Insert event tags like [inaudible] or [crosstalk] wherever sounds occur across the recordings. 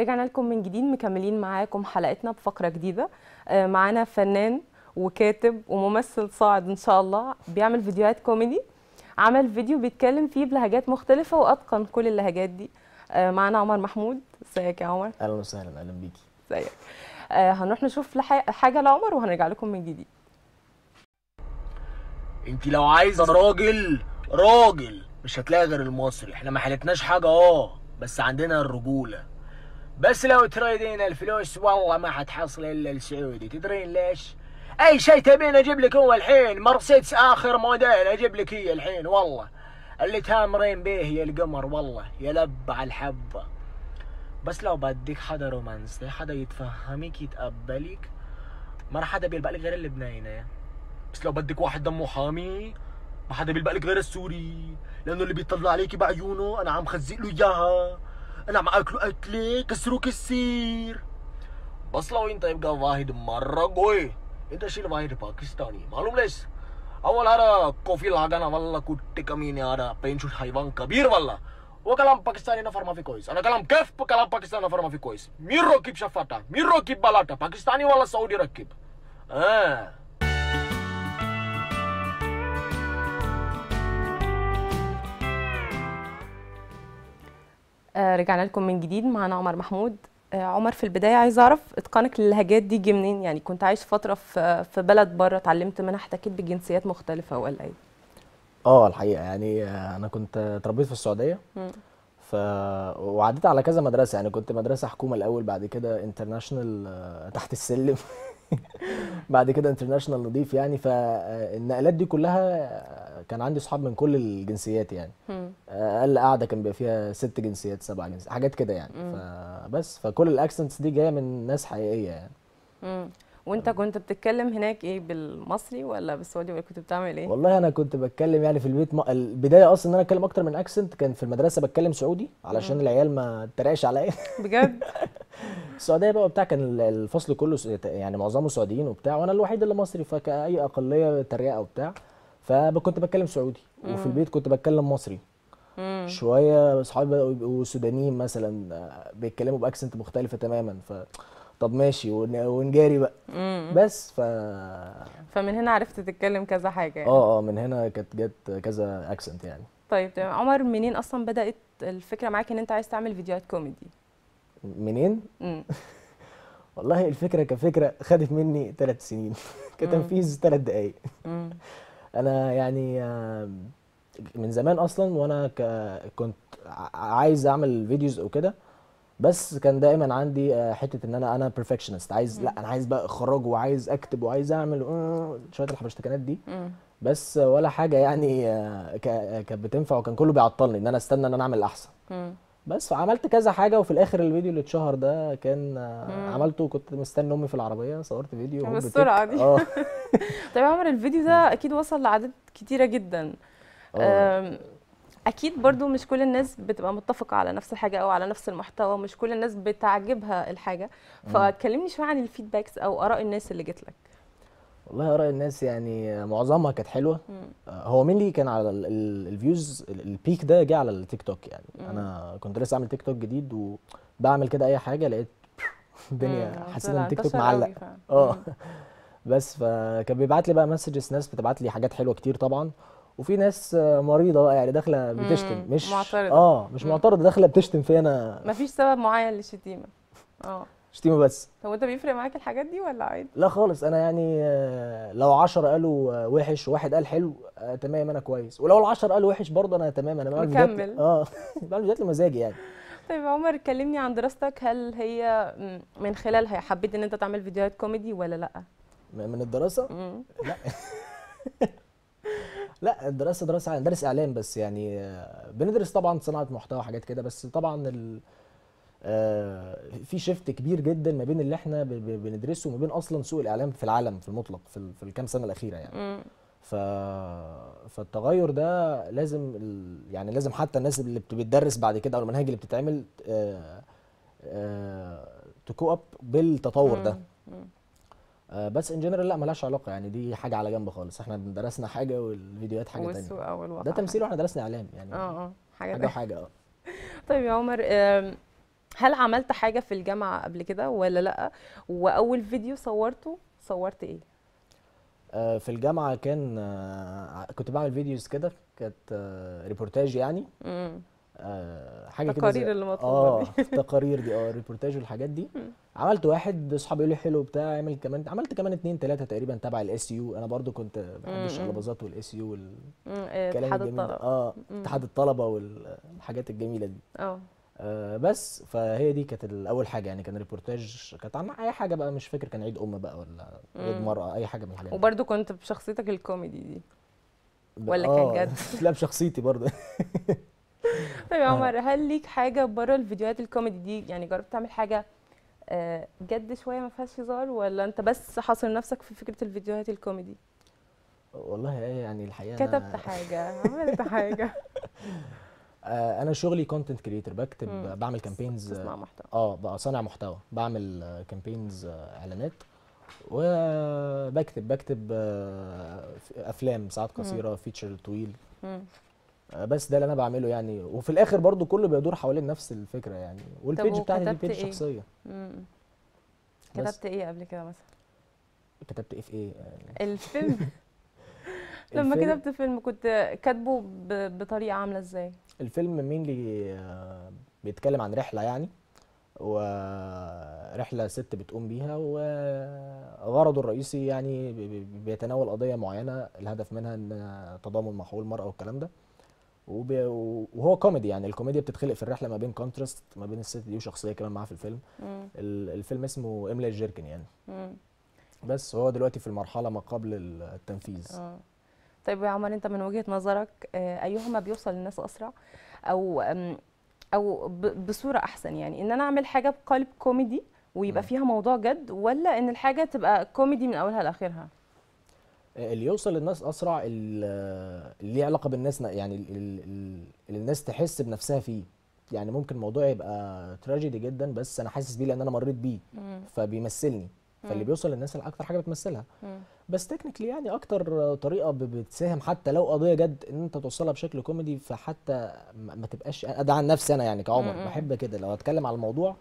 رجعنا لكم من جديد مكملين معاكم حلقتنا بفقره جديده آه، معانا فنان وكاتب وممثل صاعد ان شاء الله بيعمل فيديوهات كوميدي عمل فيديو بيتكلم فيه بلهجات مختلفه واتقن كل اللهجات دي آه، معانا عمر محمود ازيك يا عمر اهلا وسهلا اهلا بيكي ازيك آه، هنروح نشوف حاجه لعمر وهنرجع لكم من جديد انت لو عايزه راجل راجل مش هتلاقي غير المصري احنا ما حالتناش حاجه اه بس عندنا الرجوله بس لو تريدين الفلوس والله ما حتحصل الا السعودي تدرين ليش؟ اي شيء تبين اجيب لك هو الحين مرسيدس اخر موديل اجيب لك هي الحين والله اللي تامرين به يا القمر والله يا لب على الحبه بس لو بدك حدا رومانسي حدا يتفهمك يتقبلك ما حدا بيلبق لك غير اللي بس لو بدك واحد دمه حامي ما حدا بيلبق لك غير السوري لانه اللي بيطلع عليكي بعيونه انا عم خزق له اياها نعم اكلو اكلي كسرو كسير بس لو انت يبقى واحد مرة قوي انت شيل واحد باكستاني معلوم ليش اول هذا كوفي لاغانا والله كوتي كمين هذا بينشوت حيوان كبير والله وكلام باكستاني نفر ما في كويس انا كلام كيف كلام باكستاني نفر ما في كويس مين ركب شفاتا مين ركب بلاتا باكستاني ولا سعودي ركب اه آه، رجعنا لكم من جديد معانا عمر محمود آه، عمر في البدايه عايز اعرف اتقانك للهجات دي جه منين يعني كنت عايش فتره في في بلد بره اتعلمت منها احتكيت بجنسيات مختلفه ولا ايه اه الحقيقه يعني آه، انا كنت اتربيت في السعوديه ف وعديت على كذا مدرسه يعني كنت مدرسه حكومه الاول بعد كده انترناشونال تحت السلم [laughs] [laughs] بعد كده انترناشونال نضيف يعني فالنقلات آه، دي كلها آه، كان عندي اصحاب من كل الجنسيات يعني اقل قاعده كان بيبقى فيها ست جنسيات سبع جنسيات حاجات كده يعني فبس فكل الاكسنتس دي جايه من ناس حقيقيه يعني وانت كنت بتتكلم هناك ايه بالمصري ولا بالسعودي ولا كنت بتعمل ايه والله انا كنت بتكلم يعني في البيت م... البدايه اصلا ان انا اتكلم اكتر من اكسنت كان في المدرسه بتكلم سعودي علشان مم. العيال ما تترقش عليا بجد [laughs] السعوديه بقى وبتاع كان الفصل كله يعني معظمه سعوديين وبتاع وانا الوحيد اللي مصري فكاي اقليه تريقه وبتاع فكنت بتكلم سعودي مم. وفي البيت كنت بتكلم مصري مم. شويه اصحابي بقوا سودانيين مثلا آه، بيتكلموا باكسنت مختلفه تماما ف طب ماشي ونجاري بقى مم. بس ف فمن هنا عرفت تتكلم كذا حاجه يعني. اه اه من هنا كانت جت كذا اكسنت يعني طيب تمام عمر منين اصلا بدات الفكره معاك ان انت عايز تعمل فيديوهات كوميدي منين [laughs] والله الفكره كفكره خدت مني ثلاث سنين كتنفيذ ثلاث دقائق انا يعني آه، من زمان اصلا وانا كنت عايز اعمل فيديوز او كده بس كان دايما عندي آه، حته ان انا انا بيرفكشنست عايز لا انا عايز بقى اخرج وعايز اكتب وعايز اعمل آه، شويه الحبشتكنات دي بس ولا حاجه يعني آه، كانت بتنفع وكان كله بيعطلني ان انا استنى ان انا اعمل احسن بس عملت كذا حاجه وفي الاخر الفيديو اللي اتشهر ده كان مم. عملته كنت مستني امي في العربيه صورت فيديو بالسرعه دي [laughs] طيب طيب عمر الفيديو ده اكيد وصل لعدد كتيره جدا اكيد برضو مش كل الناس بتبقى متفقه على نفس الحاجه او على نفس المحتوى مش كل الناس بتعجبها الحاجه فكلمني شويه عن الفيدباكس او اراء الناس اللي جت لك والله اراء الناس يعني معظمها كانت حلوه مم. آه، هو مين لي كان على الفيوز البيك ده جه على التيك توك يعني مم. انا كنت لسه عامل تيك توك جديد وبعمل كده اي حاجه لقيت [laughs] الدنيا حسيت ان التيك توك معلق اه [laughs] بس فكان بيبعت لي بقى مسجز ناس بتبعت لي حاجات حلوه كتير طبعا وفي ناس مريضه بقى يعني داخله بتشتم مش معترضه اه مش معترضه داخله بتشتم فيا انا مفيش سبب معين للشتيمه اه شتيمه بس طب وانت بيفرق معاك الحاجات دي ولا عادي؟ لا خالص انا يعني آه، لو 10 قالوا آه، وحش وواحد قال حلو آه تمام انا كويس ولو ال 10 قالوا وحش برضه انا تمام انا بعمل فيديوهات اه [laughs] بعمل جات مزاجي يعني طيب عمر كلمني عن دراستك هل هي من خلالها حبيت ان انت تعمل فيديوهات كوميدي ولا لا؟ من الدراسه؟ لا [laughs] لا الدراسه دراسه درس اعلام بس يعني آه، بندرس طبعا صناعه محتوى حاجات كده بس طبعا ال... آه، في شيفت كبير جدا ما بين اللي احنا بندرسه وما بين اصلا سوق الاعلام في العالم في المطلق في, في الكام سنه الاخيره يعني ف... فالتغير ده لازم ال... يعني لازم حتى الناس اللي بتدرس بعد كده او المناهج اللي بتتعمل تكو آه، اب بالتطور ده آه، بس ان جنرال لا ملهاش علاقه يعني دي حاجه على جنب خالص احنا درسنا حاجه والفيديوهات حاجه ثانيه ده تمثيل واحنا درسنا اعلام يعني اه اه حاجه حاجه اه [laughs] طيب يا عمر هل عملت حاجه في الجامعه قبل كده ولا لا واول فيديو صورته صورت ايه آه، في الجامعه كان آه، كنت بعمل فيديوز كده كانت ريبورتاج يعني امم آه، حاجه كده التقارير اللي مطلوبه اه [laughs] التقارير دي اه الريبورتاج والحاجات دي عملت واحد اصحابي يقولوا لي حلو بتاع اعمل كمان عملت كمان اثنين ثلاثه تقريبا تبع الاس يو انا برضو كنت بحب الشلبازات والاس يو والكلام إيه، اتحاد الطلبه اه اتحاد الطلبه والحاجات الجميله دي اه, آه، بس فهي دي كانت اول حاجه يعني كان ريبورتاج كانت عن اي حاجه بقى مش فاكر كان عيد ام بقى ولا عيد مرأة اي حاجه من الحاجات وبرده كنت بشخصيتك الكوميدي دي ولا كان آه، جد؟ [laughs] لا بشخصيتي برضه [laughs] [laughs] طيب يا اه. عمر هل ليك حاجه بره الفيديوهات الكوميدي دي يعني جربت تعمل حاجه آه، جد شويه ما فيهاش هزار ولا انت بس حاصر نفسك في فكره الفيديوهات الكوميدي والله ايه يعني الحقيقه كتبت حاجه عملت حاجه [laughs] آه، انا شغلي كونتنت كريتور بكتب مم. بعمل كامبينز بصنع محتوى اه بقى صانع محتوى بعمل كامبينز اعلانات وبكتب بكتب افلام ساعات قصيره فيتشر طويل آه، بس ده اللي انا بعمله يعني وفي الاخر برضو كله بيدور حوالين نفس الفكره يعني والبيج بتاعتي دي بيج إيه؟ شخصيه كتبت ايه قبل كده مثلا كتبت ايه في ايه آه. الفيلم [laughs] [laughs] لما كتبت فيلم كنت كاتبه بطريقه عامله ازاي الفيلم اللي آه، بيتكلم عن رحله يعني ورحله ست بتقوم بيها وغرضه الرئيسي يعني بيتناول قضيه معينه الهدف منها ان تضامن مع حقوق المراه والكلام ده وهو كوميدي يعني الكوميديا بتتخلق في الرحله ما بين كونتراست ما بين الست دي وشخصيه كمان معاها في الفيلم مم. الفيلم اسمه املا الجيركن يعني مم. بس هو دلوقتي في المرحله ما قبل التنفيذ مم. آه. طيب يا عمر انت من وجهه نظرك آه، ايهما بيوصل للناس اسرع او او بصوره احسن يعني ان انا اعمل حاجه بقالب كوميدي ويبقى فيها موضوع جد ولا ان الحاجه تبقى كوميدي من اولها لاخرها اللي يوصل للناس اسرع اللي ليه علاقه بالناس يعني اللي الناس تحس بنفسها فيه يعني ممكن الموضوع يبقى تراجيدي جدا بس انا حاسس بيه لان انا مريت بيه فبيمثلني فاللي بيوصل للناس اكتر حاجه بتمثلها بس تكنيكلي يعني اكتر طريقه بتساهم حتى لو قضيه جد ان انت توصلها بشكل كوميدي فحتى ما تبقاش ده عن نفسي انا يعني كعمر بحب كده لو اتكلم على الموضوع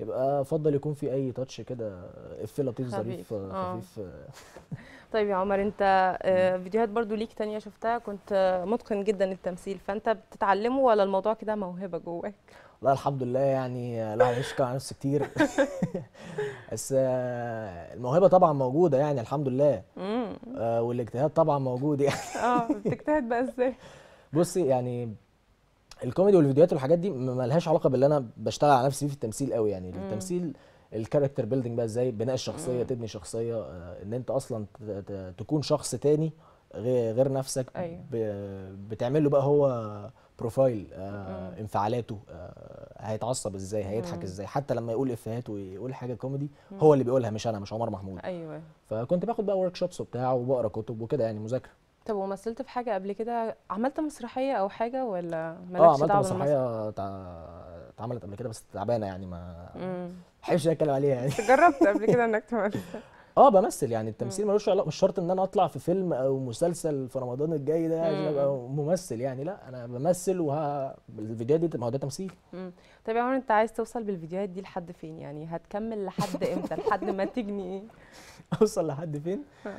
يبقى افضل يكون في اي تاتش كده اف لطيف ظريف خفيف آه. [laughs] طيب يا عمر انت آه، فيديوهات برضو ليك تانية شفتها كنت آه، متقن جدا التمثيل فانت بتتعلمه ولا الموضوع كده موهبه جواك والله الحمد لله يعني لا عشت على نفسي كتير [laughs] [laughs] بس الموهبه طبعا موجوده يعني الحمد لله والاجتهاد طبعا موجود يعني اه بتجتهد بقى ازاي بصي يعني الكوميدي والفيديوهات والحاجات دي مالهاش علاقه باللي انا بشتغل على نفسي في التمثيل قوي يعني مم. التمثيل الكاركتر بيلدينج بقى ازاي بناء الشخصيه مم. تبني شخصيه آه، ان انت اصلا تكون شخص تاني غير نفسك أيوه. بتعمل له بقى هو بروفايل آه انفعالاته آه هيتعصب ازاي هيضحك ازاي حتى لما يقول افيهات ويقول حاجه كوميدي هو اللي بيقولها مش انا مش عمر محمود ايوه فكنت باخد بقى ورك شوبس وبتاع وبقرا كتب وكده يعني مذاكره طب ومثلت في حاجة قبل كده عملت مسرحية أو حاجة ولا اه مالكش عملت اه عملت مسرحيه اتعملت قبل كده بس تعبانه يعني ما مم. بحبش اتكلم عليها يعني [laughs] جربت قبل كده إنك [laughs] تمثل اه بمثل يعني التمثيل ملوش علاقه مش شرط ان انا اطلع في فيلم او مسلسل في رمضان الجاي ده عشان ابقى ممثل يعني لا انا بمثل وه الفيديوهات دي ما هو ده تمثيل مم. طب يا عمر أنت عايز توصل بالفيديوهات دي لحد فين؟ يعني هتكمل لحد إمتى؟ لحد ما تجني إيه؟ [laughs] اوصل لحد فين آه.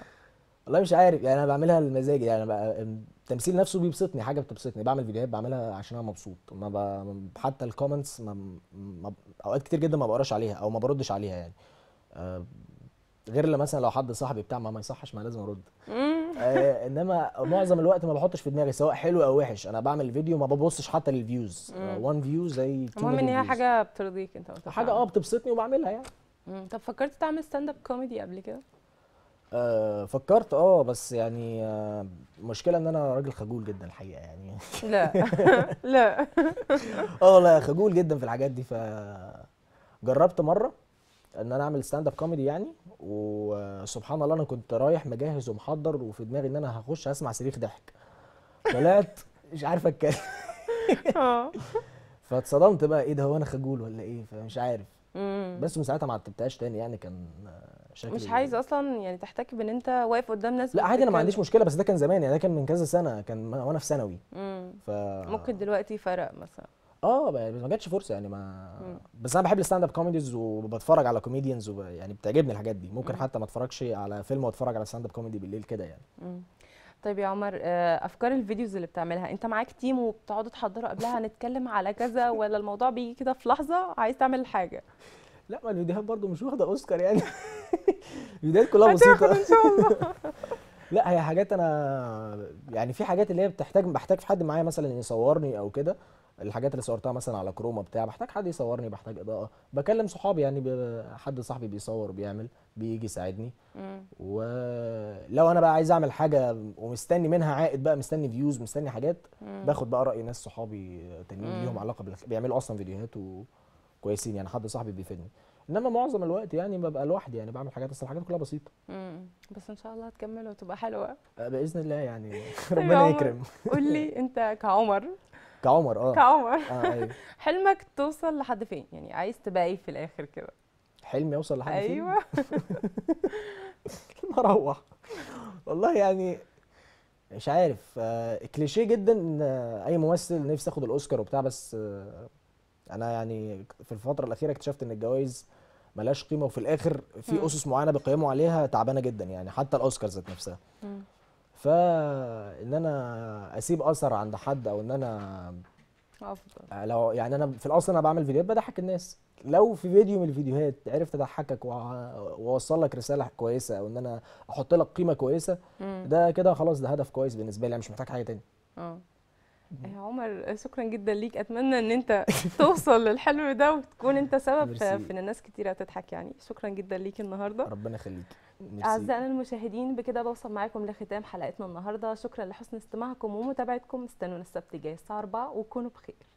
والله مش عارف يعني انا بعملها لمزاجي يعني بقى التمثيل نفسه بيبسطني حاجه بتبسطني بعمل فيديوهات بعملها عشان انا مبسوط ما ب... حتى الكومنتس ما... ما... اوقات كتير جدا ما بقراش عليها او ما بردش عليها يعني أه... غير لما مثلا لو حد صاحبي بتاع ما ما يصحش ما لازم ارد آه انما معظم الوقت ما بحطش في دماغي سواء حلو او وحش انا بعمل فيديو ما ببصش حتى للفيوز 1 فيو زي المهم ان هي حاجه بترضيك انت حاجه اه بتبسطني وبعملها يعني طب فكرت تعمل ستاند اب كوميدي قبل كده آه فكرت اه بس يعني آه، مشكلة ان انا راجل خجول جدا الحقيقة يعني [laughs] لا [laughs] لا اه والله خجول جدا في الحاجات دي فجربت مرة ان انا اعمل ستاند اب كوميدي يعني وسبحان الله انا كنت رايح مجهز ومحضر وفي دماغي ان انا هخش اسمع صريخ ضحك طلعت [laughs] مش عارف اتكلم اه فاتصدمت بقى ايه ده هو انا خجول ولا ايه فمش عارف بس من ساعتها ما عدتهاش تاني يعني كان بشكل مش عايز اصلا يعني تحتك بان انت واقف قدام ناس لا عادي انا ما عنديش مشكله بس ده كان زمان يعني ده كان من كذا سنه كان وانا في ثانوي ف... ممكن دلوقتي فرق مثلا اه يعني ما جاتش فرصه يعني ما مم. بس انا بحب الستاند اب كوميديز وبتفرج على كوميديانز وب... يعني بتعجبني الحاجات دي ممكن مم. حتى ما اتفرجش على فيلم واتفرج على ستاند اب كوميدي بالليل كده يعني مم. طيب يا عمر آه، افكار الفيديوز اللي بتعملها انت معاك تيم وبتقعدوا تحضروا قبلها هنتكلم على كذا ولا الموضوع بيجي كده في لحظه عايز تعمل حاجه لا ما الفيديوهات برضه مش واخده اوسكار يعني [laughs] الفيديوهات كلها بسيطه ان شاء الله [laughs] لا هي حاجات انا يعني في حاجات اللي هي بتحتاج بحتاج في حد معايا مثلا يصورني او كده الحاجات اللي صورتها مثلا على كروما بتاع بحتاج حد يصورني بحتاج اضاءه بكلم صحابي يعني حد صاحبي بيصور بيعمل بيجي يساعدني ولو انا بقى عايز اعمل حاجه ومستني منها عائد بقى مستني فيوز مستني حاجات باخد بقى راي ناس صحابي تانيين ليهم علاقه بيعملوا اصلا فيديوهات و... كويسين يعني حد صاحبي بيفيدني انما معظم الوقت يعني ببقى لوحدي يعني بعمل حاجات بس الحاجات كلها بسيطه امم بس ان شاء الله هتكمل وتبقى حلوه آه، باذن الله يعني طيب [laughs] ربنا يكرم قول لي [laughs] انت كعمر كعمر اه كعمر آه أيوه. [laughs] حلمك توصل لحد فين يعني عايز تبقى ايه في الاخر كده حلمي اوصل لحد فين ايوه اروح والله يعني مش عارف آه كليشيه جدا ان اي ممثل نفسي ياخد الاوسكار وبتاع بس آه انا يعني في الفتره الاخيره اكتشفت ان الجوائز ملاش قيمه وفي الاخر في اسس معينه بيقيموا عليها تعبانه جدا يعني حتى الاوسكار ذات نفسها فان انا اسيب اثر عند حد او ان انا افضل آه، لو يعني انا في الاصل انا بعمل فيديوهات بضحك الناس لو في فيديو من الفيديوهات عرفت اضحكك واوصل لك رساله كويسه او ان انا احط لك قيمه كويسه ده كده خلاص ده هدف كويس بالنسبه لي انا مش محتاج حاجه تاني اه يا إيه، عمر شكرا جدا ليك اتمنى ان انت [laughs] توصل للحلم ده وتكون انت سبب في ان الناس كتيره تضحك يعني شكرا جدا ليك النهارده ربنا يخليك اعزائنا المشاهدين بكده بوصل معاكم لختام حلقتنا النهارده شكرا لحسن استماعكم ومتابعتكم استنونا السبت الجاي الساعه 4 وكونوا بخير